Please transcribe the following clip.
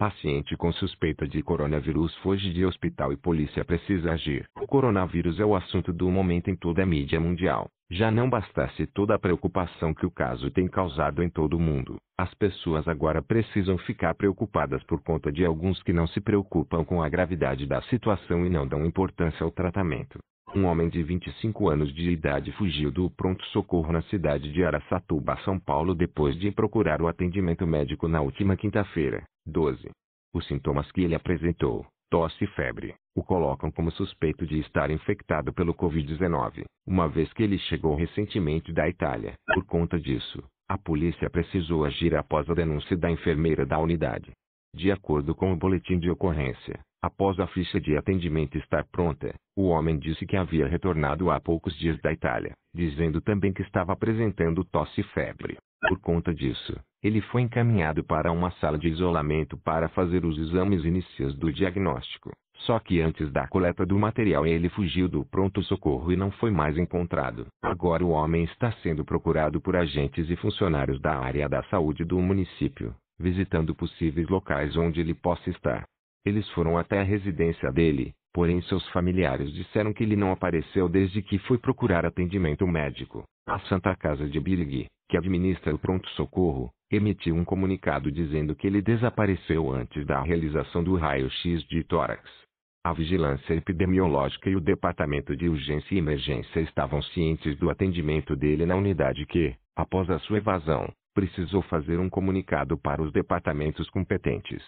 Paciente com suspeita de coronavírus foge de hospital e polícia precisa agir. O coronavírus é o assunto do momento em toda a mídia mundial. Já não bastasse toda a preocupação que o caso tem causado em todo o mundo. As pessoas agora precisam ficar preocupadas por conta de alguns que não se preocupam com a gravidade da situação e não dão importância ao tratamento. Um homem de 25 anos de idade fugiu do pronto-socorro na cidade de Araçatuba, São Paulo, depois de procurar o atendimento médico na última quinta-feira, 12. Os sintomas que ele apresentou, tosse e febre, o colocam como suspeito de estar infectado pelo Covid-19, uma vez que ele chegou recentemente da Itália. Por conta disso, a polícia precisou agir após a denúncia da enfermeira da unidade, de acordo com o boletim de ocorrência, após a ficha de atendimento estar pronta, o homem disse que havia retornado há poucos dias da Itália, dizendo também que estava apresentando tosse e febre. Por conta disso, ele foi encaminhado para uma sala de isolamento para fazer os exames iniciais do diagnóstico. Só que antes da coleta do material ele fugiu do pronto-socorro e não foi mais encontrado. Agora o homem está sendo procurado por agentes e funcionários da área da saúde do município, visitando possíveis locais onde ele possa estar. Eles foram até a residência dele, porém seus familiares disseram que ele não apareceu desde que foi procurar atendimento médico. A Santa Casa de Birg, que administra o pronto-socorro, emitiu um comunicado dizendo que ele desapareceu antes da realização do raio-x de tórax. A vigilância epidemiológica e o departamento de urgência e emergência estavam cientes do atendimento dele na unidade que, após a sua evasão, precisou fazer um comunicado para os departamentos competentes